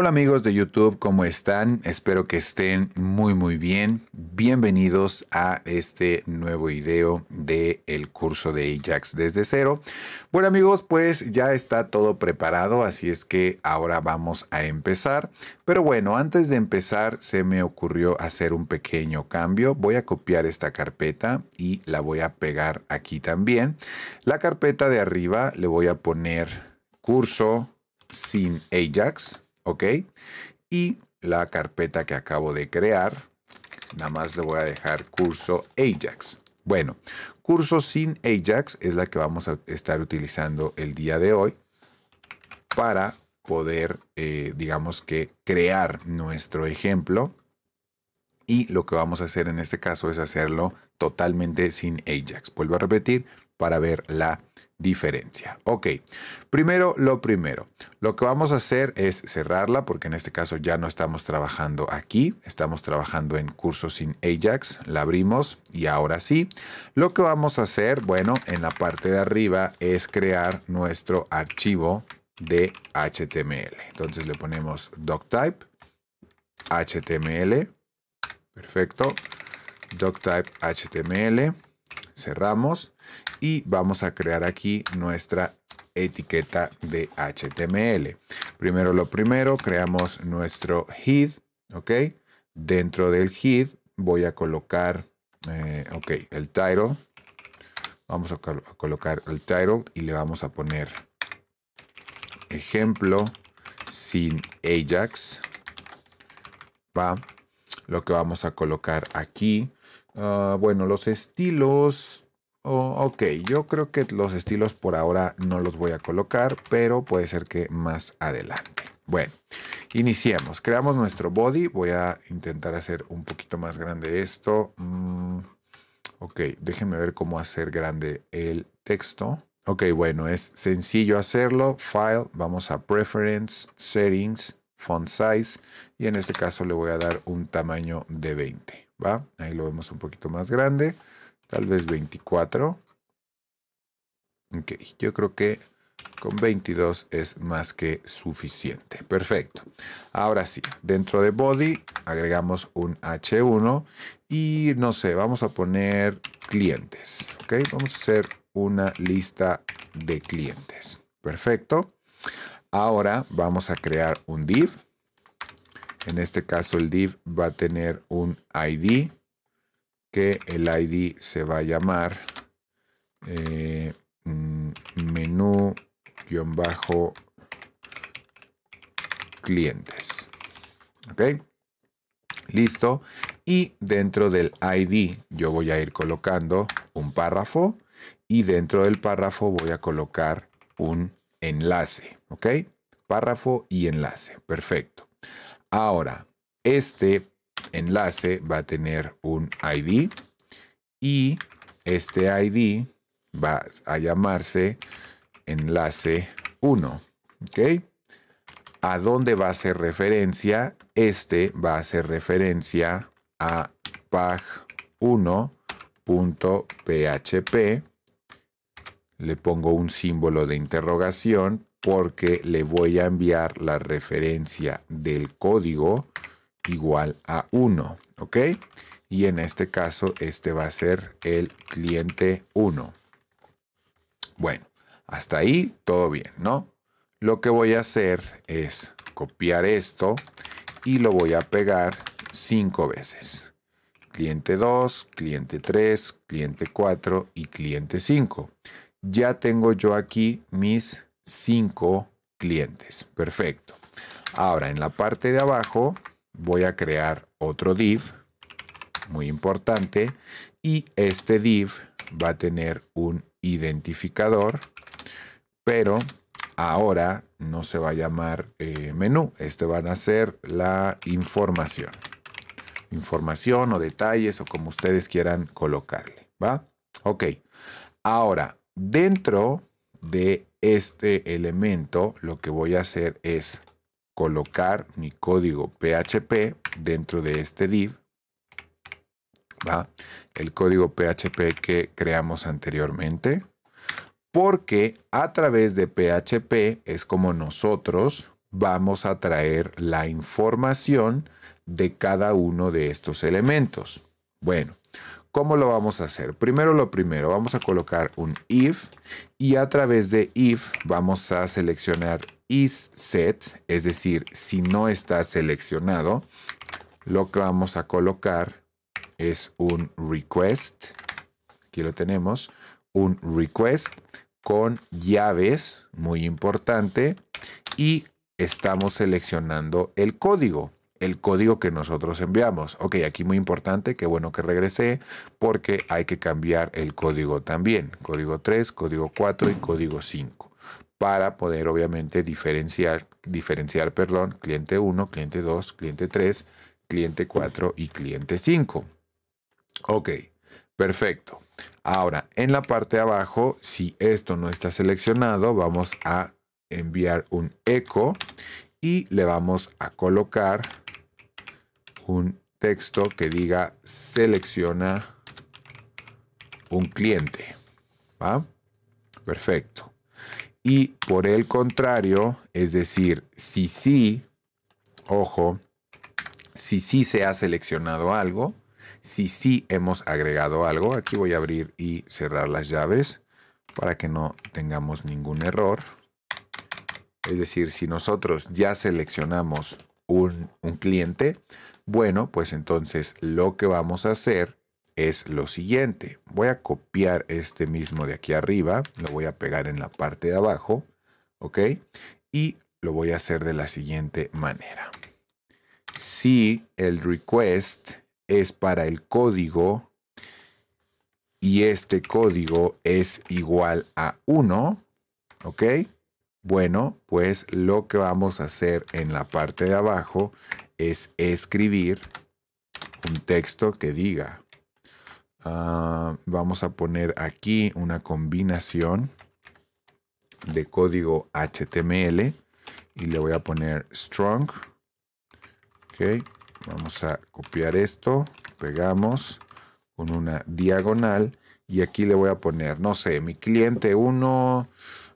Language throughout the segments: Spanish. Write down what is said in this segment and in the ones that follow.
Hola amigos de YouTube, ¿cómo están? Espero que estén muy muy bien. Bienvenidos a este nuevo video del el curso de Ajax desde cero. Bueno amigos, pues ya está todo preparado, así es que ahora vamos a empezar. Pero bueno, antes de empezar se me ocurrió hacer un pequeño cambio. Voy a copiar esta carpeta y la voy a pegar aquí también. La carpeta de arriba le voy a poner curso sin Ajax ¿ok? Y la carpeta que acabo de crear, nada más le voy a dejar curso Ajax. Bueno, curso sin Ajax es la que vamos a estar utilizando el día de hoy para poder, eh, digamos que, crear nuestro ejemplo. Y lo que vamos a hacer en este caso es hacerlo totalmente sin Ajax. Vuelvo a repetir, para ver la diferencia. Ok, primero lo primero. Lo que vamos a hacer es cerrarla porque en este caso ya no estamos trabajando aquí, estamos trabajando en cursos sin Ajax, la abrimos y ahora sí. Lo que vamos a hacer, bueno, en la parte de arriba es crear nuestro archivo de HTML. Entonces le ponemos doctype HTML, perfecto, doctype HTML, cerramos y vamos a crear aquí nuestra etiqueta de HTML. Primero lo primero, creamos nuestro head, ¿ok? Dentro del head voy a colocar, eh, ok, el title. Vamos a, colocar el title y le vamos a poner ejemplo sin Ajax. Va. Lo que vamos a colocar aquí. Ah, bueno, los estilos Oh, ok, yo creo que los estilos por ahora no los voy a colocar, pero puede ser que más adelante. Bueno, iniciemos. Creamos nuestro body. Voy a intentar hacer un poquito más grande esto. Mm, ok, déjenme ver cómo hacer grande el texto. Ok, bueno, es sencillo hacerlo. File, vamos a Preference, Settings, Font Size. Y en este caso le voy a dar un tamaño de 20. ¿Va? Ahí lo vemos un poquito más grande. Tal vez 24. Ok, yo creo que con 22 es más que suficiente. Perfecto. Ahora sí, dentro de body agregamos un H1 y no sé, vamos a poner clientes. Ok, vamos a hacer una lista de clientes. Perfecto. Ahora vamos a crear un div. En este caso el div va a tener un ID que el ID se va a llamar eh, mm, menú-clientes. ¿Ok? Listo. Y dentro del ID yo voy a ir colocando un párrafo y dentro del párrafo voy a colocar un enlace. ¿Ok? Párrafo y enlace. Perfecto. Ahora, este enlace va a tener un ID y este ID va a llamarse enlace 1. ¿A dónde va a hacer referencia? Este va a hacer referencia a pag1.php. Le pongo un símbolo de interrogación porque le voy a enviar la referencia del código igual a 1, ¿ok? Y en este caso, este va a ser el cliente 1. Bueno, hasta ahí todo bien, ¿no? Lo que voy a hacer es copiar esto y lo voy a pegar 5 veces. Cliente 2, cliente 3, cliente 4 y cliente 5. Ya tengo yo aquí mis 5 clientes. Perfecto. Ahora en la parte de abajo voy a crear otro div, muy importante, y este div va a tener un identificador, pero ahora no se va a llamar eh, menú, este va a ser la información. Información o detalles o como ustedes quieran colocarle, ¿va? Ok, ahora dentro de este elemento lo que voy a hacer es colocar mi código PHP dentro de este div, ¿va? el código PHP que creamos anteriormente, porque a través de PHP es como nosotros vamos a traer la información de cada uno de estos elementos. Bueno, ¿Cómo lo vamos a hacer? Primero lo primero, vamos a colocar un if y a través de if vamos a seleccionar is set, es decir, si no está seleccionado, lo que vamos a colocar es un request. Aquí lo tenemos, un request con llaves, muy importante, y estamos seleccionando el código, el código que nosotros enviamos. Ok, aquí muy importante, qué bueno que regresé, porque hay que cambiar el código también. Código 3, código 4 y código 5 para poder obviamente diferenciar, diferenciar perdón, cliente 1, cliente 2, cliente 3, cliente 4 y cliente 5. Ok, perfecto. Ahora, en la parte de abajo, si esto no está seleccionado, vamos a enviar un eco y le vamos a colocar un texto que diga selecciona un cliente. ¿Va? Perfecto. Y por el contrario, es decir, si sí, ojo, si sí se ha seleccionado algo, si sí hemos agregado algo, aquí voy a abrir y cerrar las llaves para que no tengamos ningún error. Es decir, si nosotros ya seleccionamos un, cliente, bueno, pues entonces lo que vamos a hacer es lo siguiente. Voy a copiar este mismo de aquí arriba, lo voy a pegar en la parte de abajo, ¿ok? Y lo voy a hacer de la siguiente manera. Si el request es para el código y este código es igual a 1, ¿ok? Bueno, pues lo que vamos a hacer en la parte de abajo es escribir un texto que diga Ah, vamos a poner aquí una combinación de código HTML y le voy a poner strong. Ok, vamos a copiar esto, pegamos con una diagonal y aquí le voy a poner, no sé, mi cliente 1,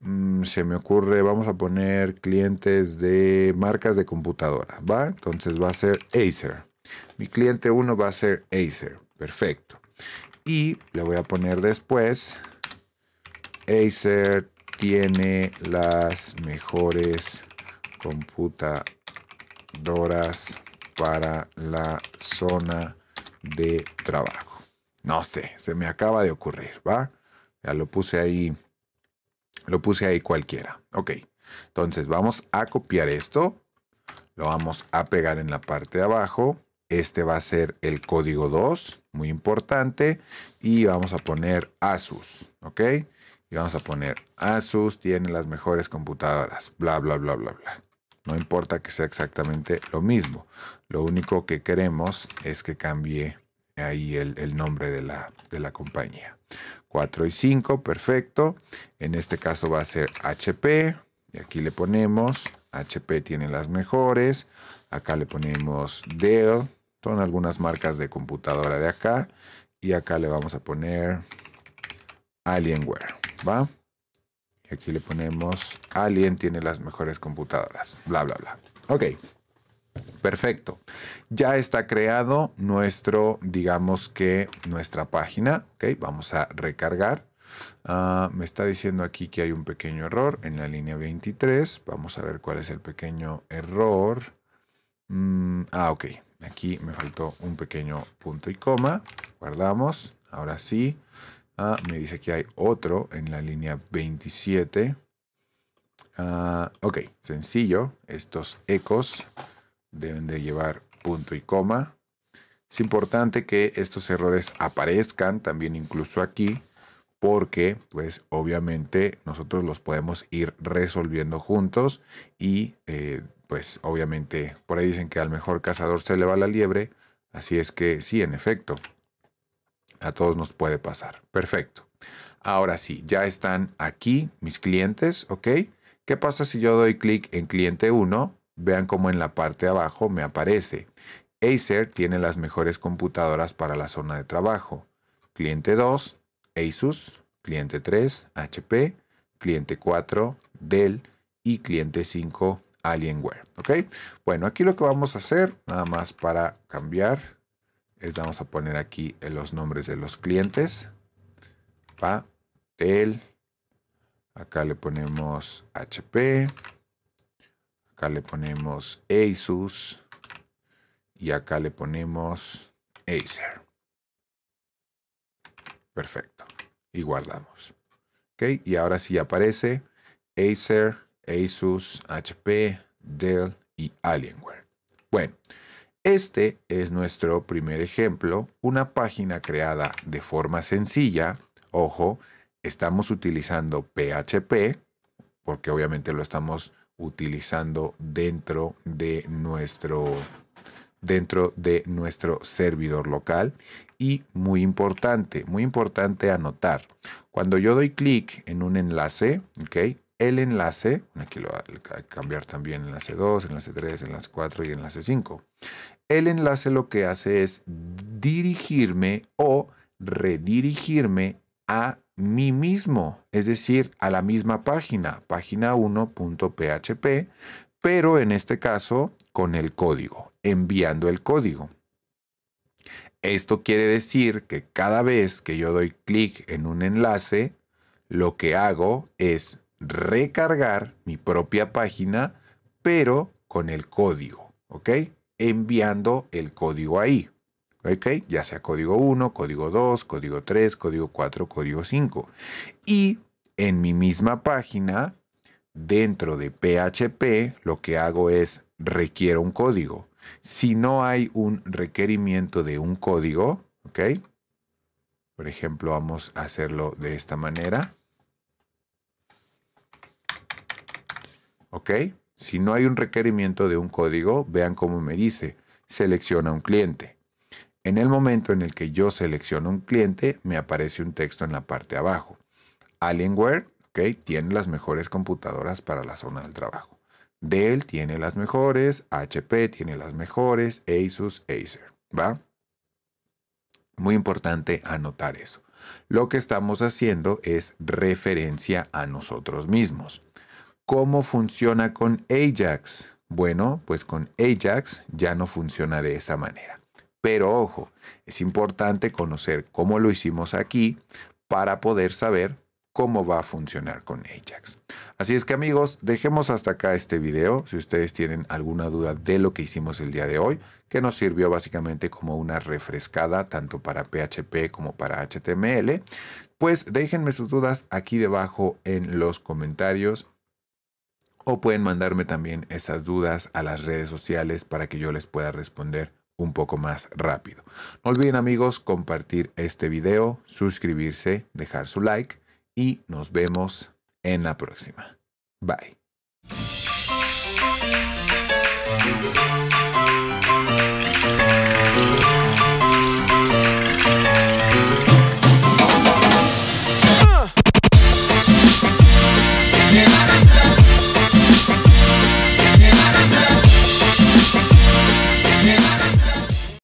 mm, se me ocurre, vamos a poner clientes de marcas de computadora, ¿va? Entonces va a ser Acer. Mi cliente 1 va a ser Acer, perfecto. Y le voy a poner después, Acer tiene las mejores computadoras para la zona de trabajo. No sé, se me acaba de ocurrir, ¿va? Ya lo puse ahí, lo puse ahí cualquiera. Ok, entonces vamos a copiar esto, lo vamos a pegar en la parte de abajo. Este va a ser el código 2 muy importante. Y vamos a poner Asus, ¿ok? Y vamos a poner Asus tiene las mejores computadoras, bla, bla, bla, bla, bla. No importa que sea exactamente lo mismo. Lo único que queremos es que cambie ahí el, nombre de la, de la compañía. 4 y 5, perfecto. En este caso va a ser HP. Y aquí le ponemos, HP tiene las mejores. Acá le ponemos Dell, son algunas marcas de computadora de acá. Y acá le vamos a poner Alienware, ¿va? aquí le ponemos Alien tiene las mejores computadoras, bla, bla, bla. Ok, perfecto. Ya está creado nuestro, digamos que nuestra página. Ok, vamos a recargar. Ah, me está diciendo aquí que hay un pequeño error en la línea 23. Vamos a ver cuál es el pequeño error. Mm, ah, ok. Aquí me faltó un pequeño punto y coma. Guardamos. Ahora sí. Ah, me dice que hay otro en la línea 27. Ah, ok, sencillo. Estos ecos deben de llevar punto y coma. Es importante que estos errores aparezcan también incluso aquí porque pues obviamente nosotros los podemos ir resolviendo juntos y eh, pues obviamente por ahí dicen que al mejor cazador se le va la liebre, así es que sí, en efecto, a todos nos puede pasar. Perfecto. Ahora sí, ya están aquí mis clientes, ¿ok? ¿Qué pasa si yo doy clic en cliente 1? Vean cómo en la parte de abajo me aparece. Acer tiene las mejores computadoras para la zona de trabajo. Cliente 2, Asus. Cliente 3, HP. Cliente 4, Dell. Y cliente 5, Alienware. ¿Ok? Bueno, aquí lo que vamos a hacer, nada más para cambiar, es vamos a poner aquí los nombres de los clientes. Patel. Acá le ponemos HP. Acá le ponemos Asus. Y acá le ponemos Acer. Perfecto. Y guardamos. ¿Ok? Y ahora sí aparece Acer Asus, HP, Dell y Alienware. Bueno, este es nuestro primer ejemplo, una página creada de forma sencilla. Ojo, estamos utilizando PHP, porque obviamente lo estamos utilizando dentro de nuestro dentro de nuestro servidor local y muy importante, muy importante anotar. Cuando yo doy clic en un enlace, ¿ok? el enlace, aquí lo voy a cambiar también enlace 2, enlace 3, enlace 4 y enlace 5. El enlace lo que hace es dirigirme o redirigirme a mí mismo, es decir, a la misma página, página 1.php, pero en este caso con el código, enviando el código. Esto quiere decir que cada vez que yo doy clic en un enlace, lo que hago es recargar mi propia página, pero con el código, ¿ok? Enviando el código ahí, ¿ok? Ya sea código 1, código 2, código 3, código 4, código 5. Y en mi misma página, dentro de PHP, lo que hago es requiero un código. Si no hay un requerimiento de un código, ¿ok? Por ejemplo, vamos a hacerlo de esta manera. ¿Ok? Si no hay un requerimiento de un código, vean cómo me dice, selecciona un cliente. En el momento en el que yo selecciono un cliente, me aparece un texto en la parte de abajo. Alienware tiene las mejores computadoras para la zona del trabajo. Dell tiene las mejores, HP tiene las mejores, Asus, Acer. ¿Va? Muy importante anotar eso. Lo que estamos haciendo es referencia a nosotros mismos. ¿Cómo funciona con Ajax? Bueno, pues con Ajax ya no funciona de esa manera. Pero ojo, es importante conocer cómo lo hicimos aquí para poder saber cómo va a funcionar con Ajax. Así es que amigos, dejemos hasta acá este video. Si ustedes tienen alguna duda de lo que hicimos el día de hoy, que nos sirvió básicamente como una refrescada tanto para PHP como para HTML, pues déjenme sus dudas aquí debajo en los comentarios o pueden mandarme también esas dudas a las redes sociales para que yo les pueda responder un poco más rápido. No olviden amigos compartir este video, suscribirse, dejar su like y nos vemos en la próxima. Bye.